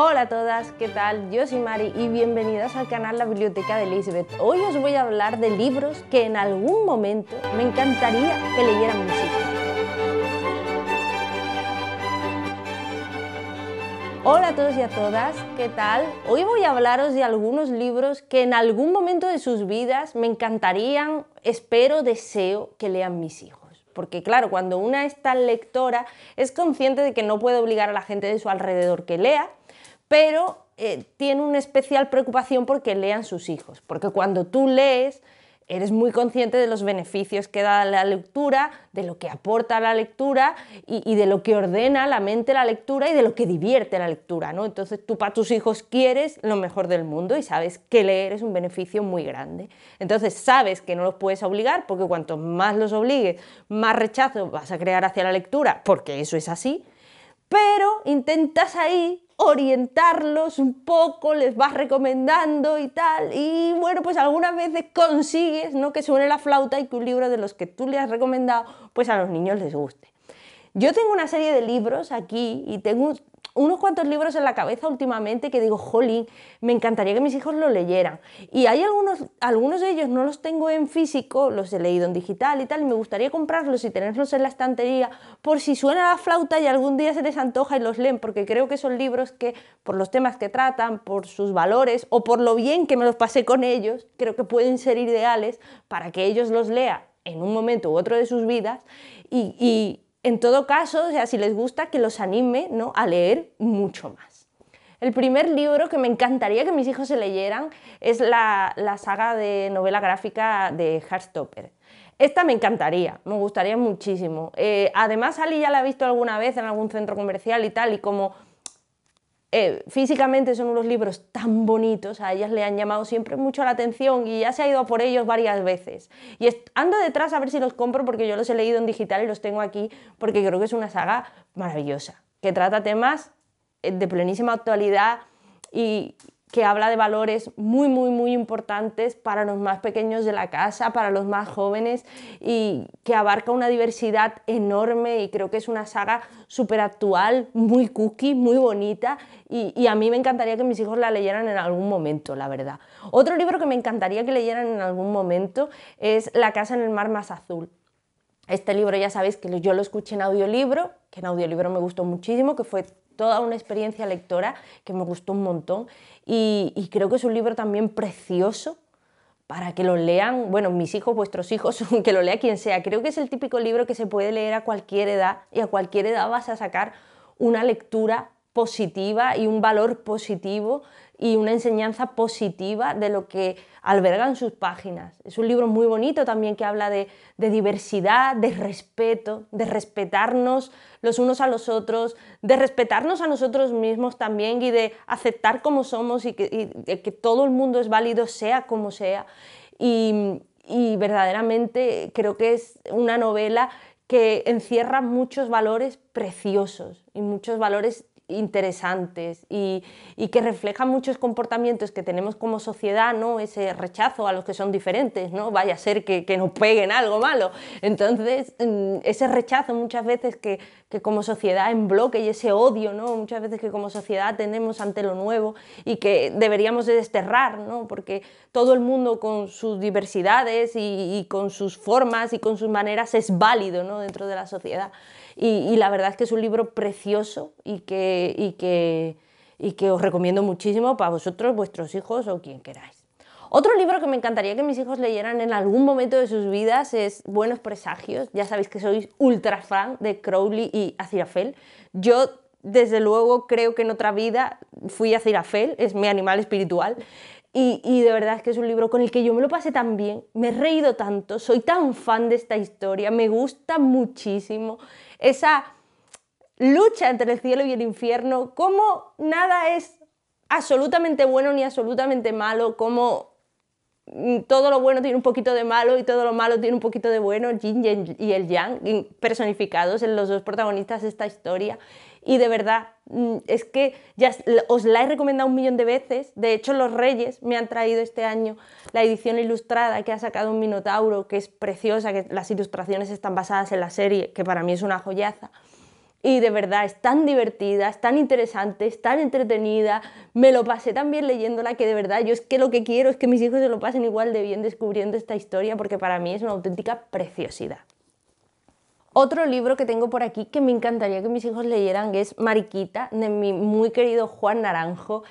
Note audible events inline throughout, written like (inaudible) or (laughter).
Hola a todas, ¿qué tal? Yo soy Mari y bienvenidas al canal La Biblioteca de Elizabeth. Hoy os voy a hablar de libros que en algún momento me encantaría que leyeran mis hijos. Hola a todos y a todas, ¿qué tal? Hoy voy a hablaros de algunos libros que en algún momento de sus vidas me encantarían, espero, deseo que lean mis hijos porque claro, cuando una es tan lectora es consciente de que no puede obligar a la gente de su alrededor que lea, pero eh, tiene una especial preocupación porque lean sus hijos, porque cuando tú lees eres muy consciente de los beneficios que da la lectura, de lo que aporta la lectura y, de lo que ordena la mente la lectura y de lo que divierte la lectura, ¿no? Entonces tú para tus hijos quieres lo mejor del mundo y sabes que leer es un beneficio muy grande. Entonces sabes que no los puedes obligar porque cuanto más los obligues, más rechazo vas a crear hacia la lectura, porque eso es así, pero intentas ahí orientarlos un poco, les vas recomendando y tal. Y bueno, pues algunas veces consigues ¿no? que suene la flauta y que un libro de los que tú le has recomendado, pues a los niños les guste. Yo tengo una serie de libros aquí y tengo unos cuantos libros en la cabeza últimamente que digo, jolín, me encantaría que mis hijos lo leyeran. Y hay algunos, algunos de ellos no los tengo en físico, los he leído en digital y tal, y me gustaría comprarlos y tenerlos en la estantería por si suena la flauta y algún día se les antoja y los leen, porque creo que son libros que por los temas que tratan, por sus valores o por lo bien que me los pasé con ellos, creo que pueden ser ideales para que ellos los lean en un momento u otro de sus vidas y en todo caso, sea, si les gusta, que los anime ¿no? a leer mucho más. El primer libro que me encantaría que mis hijos se leyeran es la, saga de novela gráfica de Heartstopper. Esta me encantaría, me gustaría muchísimo. Eh, además, Ali ya la ha visto alguna vez en algún centro comercial y tal, y como eh, físicamente son unos libros tan bonitos, a ellas le han llamado siempre mucho la atención y ya se ha ido por ellos varias veces. Y ando detrás a ver si los compro porque yo los he leído en digital y los tengo aquí porque creo que es una saga maravillosa, que trata temas eh, de plenísima actualidad y que habla de valores muy, muy, muy importantes para los más pequeños de la casa, para los más jóvenes y que abarca una diversidad enorme y creo que es una saga súper actual, muy cookie, muy bonita y, y, a mí me encantaría que mis hijos la leyeran en algún momento, la verdad. Otro libro que me encantaría que leyeran en algún momento es La casa en el mar más azul. Este libro ya sabéis que yo lo escuché en audiolibro, que en audiolibro me gustó muchísimo, que fue toda una experiencia lectora que me gustó un montón y, creo que es un libro también precioso para que lo lean, bueno, mis hijos, vuestros hijos, (laughs) que lo lea quien sea. Creo que es el típico libro que se puede leer a cualquier edad y a cualquier edad vas a sacar una lectura positiva y un valor positivo y una enseñanza positiva de lo que albergan sus páginas. Es un libro muy bonito también que habla de, diversidad, de respeto, de respetarnos los unos a los otros, de respetarnos a nosotros mismos también y de aceptar como somos y que, todo el mundo es válido, sea como sea. Y, y verdaderamente creo que es una novela que encierra muchos valores preciosos y muchos valores interesantes y, que reflejan muchos comportamientos que tenemos como sociedad, ¿no? Ese rechazo a los que son diferentes, ¿no? Vaya a ser que, que nos peguen algo malo. Entonces, mm, ese rechazo muchas veces que, como sociedad en bloque y ese odio, ¿no? Muchas veces que como sociedad tenemos ante lo nuevo y que deberíamos desterrar, ¿no? Porque todo el mundo con sus diversidades y, y con sus formas y con sus maneras es válido, ¿no? Dentro de la sociedad. Y, la verdad es que es un libro precioso y que, y que, y que os recomiendo muchísimo para vosotros, vuestros hijos o quien queráis. Otro libro que me encantaría que mis hijos leyeran en algún momento de sus vidas es Buenos Presagios. Ya sabéis que sois ultra fan de Crowley y Aziraphale. Yo, desde luego, creo que en otra vida fui Aziraphale, es mi animal espiritual. Y, de verdad es que es un libro con el que yo me lo pasé tan bien, me he reído tanto, soy tan fan de esta historia, me gusta muchísimo esa lucha entre el cielo y el infierno, cómo nada es absolutamente bueno ni absolutamente malo, cómo Mm, todo lo bueno tiene un poquito de malo y todo lo malo tiene un poquito de bueno, Jin y el yang, personificados en los dos protagonistas de esta historia. Y de verdad, mm, es que ya os la he recomendado un millón de veces. De hecho, los Reyes me han traído este año la edición ilustrada que ha sacado un Minotauro, que es preciosa, que las ilustraciones están basadas en la serie, que para mí es una joyaza. Y de verdad es tan divertida, es tan interesante, es tan entretenida. Me lo pasé tan bien leyéndola que de verdad yo es que lo que quiero es que mis hijos se lo pasen igual de bien descubriendo esta historia porque para mí es una auténtica preciosidad. Otro libro que tengo por aquí que me encantaría que mis hijos leyeran es Mariquita de mi muy querido Juan Naranjo,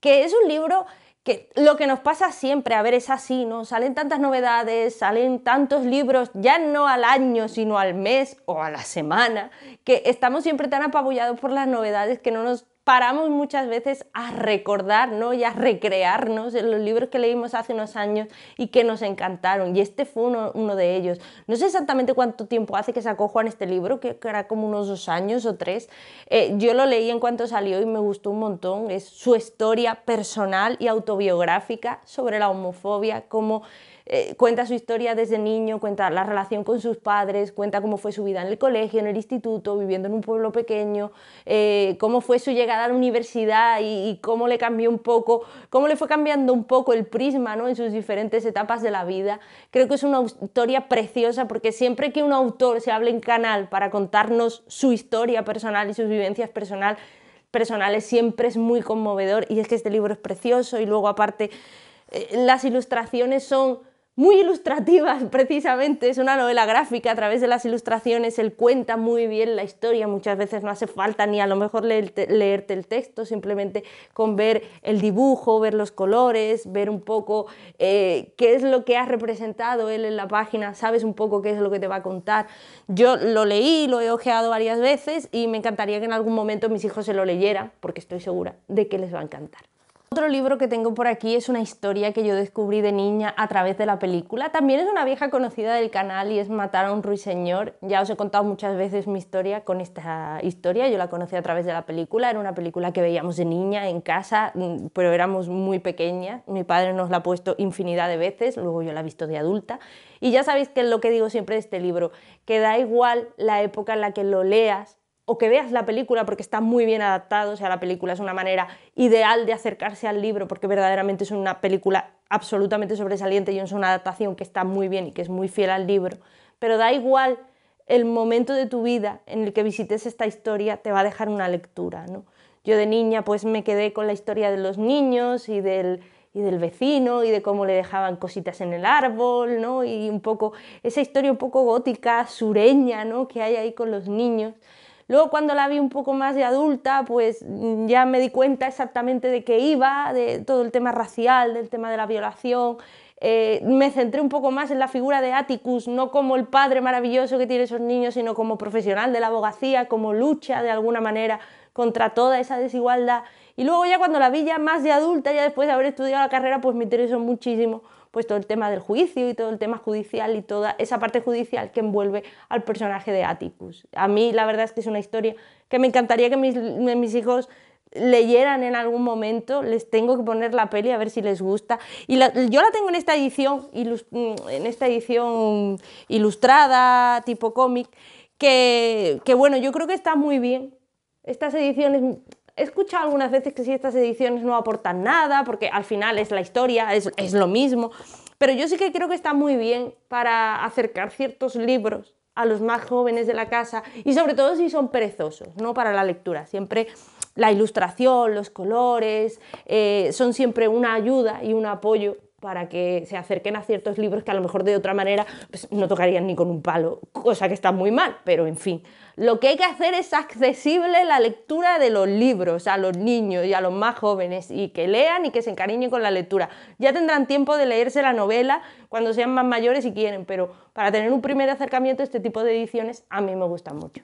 que es un libro que lo que nos pasa siempre, a ver, es así, ¿no? Salen tantas novedades, salen tantos libros, ya no al año, sino al mes o a la semana, que estamos siempre tan apabullados por las novedades que no nos paramos muchas veces a recordar ¿no? y a recrearnos en los libros que leímos hace unos años y que nos encantaron. Y este fue uno, de ellos. No sé exactamente cuánto tiempo hace que sacó Juan este libro, que, era como unos dos años o tres. Eh, yo lo leí en cuanto salió y me gustó un montón. Es su historia personal y autobiográfica sobre la homofobia, cómo... Eh, cuenta su historia desde niño, cuenta la relación con sus padres, cuenta cómo fue su vida en el colegio, en el instituto, viviendo en un pueblo pequeño, eh, cómo fue su llegada a la universidad y, cómo le cambió un poco, cómo le fue cambiando un poco el prisma ¿no? en sus diferentes etapas de la vida. Creo que es una historia preciosa porque siempre que un autor se hable en canal para contarnos su historia personal y sus vivencias personal, personales, siempre es muy conmovedor y es que este libro es precioso y luego aparte eh, las ilustraciones son muy ilustrativas (laughs) precisamente, es una novela gráfica, a través de las ilustraciones él cuenta muy bien la historia, muchas veces no hace falta ni a lo mejor leerte, el texto, simplemente con ver el dibujo, ver los colores, ver un poco eh, qué es lo que ha representado él en la página, sabes un poco qué es lo que te va a contar. Yo lo leí, lo he ojeado varias veces y me encantaría que en algún momento mis hijos se lo leyeran, porque estoy segura de que les va a encantar. Otro libro que tengo por aquí es una historia que yo descubrí de niña a través de la película. También es una vieja conocida del canal y es Matar a un ruiseñor. Ya os he contado muchas veces mi historia con esta historia. Yo la conocí a través de la película. Era una película que veíamos de niña en casa, mm, pero éramos muy pequeñas. Mi padre nos la ha puesto infinidad de veces, luego yo la he visto de adulta. Y ya sabéis que es lo que digo siempre de este libro, que da igual la época en la que lo leas, o que veas la película porque está muy bien adaptado, o sea, la película es una manera ideal de acercarse al libro porque verdaderamente es una película absolutamente sobresaliente y es una adaptación que está muy bien y que es muy fiel al libro, pero da igual el momento de tu vida en el que visites esta historia te va a dejar una lectura, Yo de niña pues me quedé con la historia de los niños y del, y del vecino y de cómo le dejaban cositas en el árbol, ¿no? Y un poco esa historia un poco gótica, sureña, ¿no? Que hay ahí con los niños. Luego cuando la vi un poco más de adulta, pues mm, ya me di cuenta exactamente de qué iba, de todo el tema racial, del tema de la violación. Eh, me centré un poco más en la figura de Atticus, no como el padre maravilloso que tiene esos niños, sino como profesional de la abogacía, como lucha de alguna manera contra toda esa desigualdad. Y luego ya cuando la vi ya más de adulta, ya después de haber estudiado la carrera, pues me interesó muchísimo pues todo el tema del juicio y todo el tema judicial y toda esa parte judicial que envuelve al personaje de Atticus. A mí la verdad es que es una historia que me encantaría que mis, hijos leyeran en algún momento, les tengo que poner la peli a ver si les gusta. Y yo la tengo en esta edición, en esta edición ilustrada, tipo cómic, que, que bueno, yo creo que está muy bien. Estas ediciones he escuchado algunas veces que si estas ediciones no aportan nada, porque al final es la historia, es, lo mismo, pero yo sí que creo que está muy bien para acercar ciertos libros a los más jóvenes de la casa y sobre todo si son perezosos, ¿no? Para la lectura, siempre la ilustración, los colores, eh, son siempre una ayuda y un apoyo para que se acerquen a ciertos libros que a lo mejor de otra manera pues, no tocarían ni con un palo, cosa que está muy mal, pero en fin. Lo que hay que hacer es accesible la lectura de los libros a los niños y a los más jóvenes y que lean y que se encariñen con la lectura. Ya tendrán tiempo de leerse la novela cuando sean más mayores y quieren, pero para tener un primer acercamiento este tipo de ediciones a mí me gustan mucho.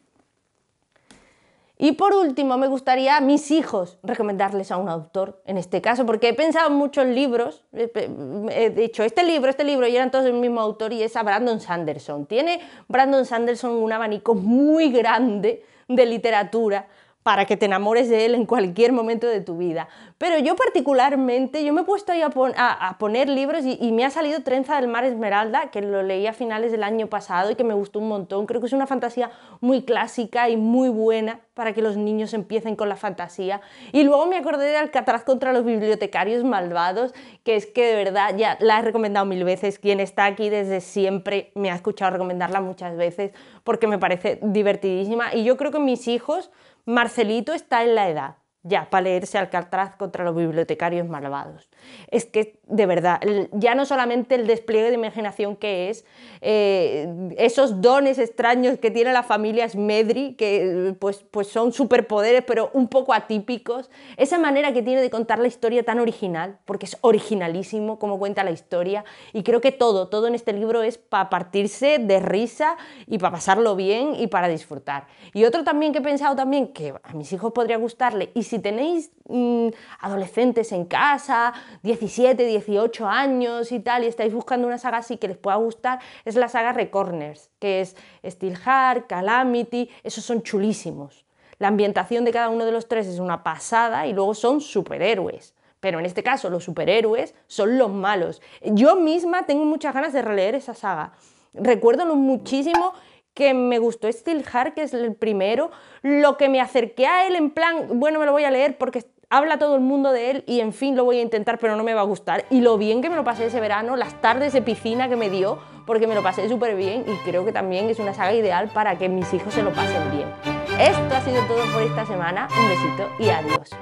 Y por último, me gustaría a mis hijos recomendarles a un autor, en este caso, porque he pensado en muchos libros, he dicho este libro, este libro, y eran todos del mismo autor, y es a Brandon Sanderson. Tiene Brandon Sanderson un abanico muy grande de literatura para que te enamores de él en cualquier momento de tu vida. Pero yo particularmente, yo me he puesto ahí a, poner libros y, y, me ha salido Trenza del Mar Esmeralda, que lo leí a finales del año pasado y que me gustó un montón. Creo que es una fantasía muy clásica y muy buena para que los niños empiecen con la fantasía. Y luego me acordé de Alcatraz contra los bibliotecarios malvados, que es que de verdad ya la he recomendado mil veces. Quien está aquí desde siempre me ha escuchado recomendarla muchas veces porque me parece divertidísima. Y yo creo que mis hijos Marcelito está en la edad ya para leerse Alcatraz contra los bibliotecarios malvados. Es que, de verdad, ya no solamente el despliegue de imaginación que es, eh, esos dones extraños que tiene la familia Smedri, que pues, pues son superpoderes, pero un poco atípicos, esa manera que tiene de contar la historia tan original, porque es originalísimo cómo cuenta la historia, y creo que todo, todo en este libro es para partirse de risa y para pasarlo bien y para disfrutar. Y otro también que he pensado también, que a mis hijos podría gustarle, y si tenéis mm, adolescentes en casa, 17, 18 años y tal, y estáis buscando una saga así que les pueda gustar, es la saga Recorners, que es Steelheart, Calamity, esos son chulísimos. La ambientación de cada uno de los tres es una pasada y luego son superhéroes. Pero en este caso los superhéroes son los malos. Yo misma tengo muchas ganas de releer esa saga. Recuerdo muchísimo que me gustó Steel que es el primero, lo que me acerqué a él en plan, bueno, me lo voy a leer porque habla todo el mundo de él y en fin lo voy a intentar, pero no me va a gustar. Y lo bien que me lo pasé ese verano, las tardes de piscina que me dio, porque me lo pasé súper bien y creo que también es una saga ideal para que mis hijos se lo pasen bien. Esto ha sido todo por esta semana, un besito y adiós.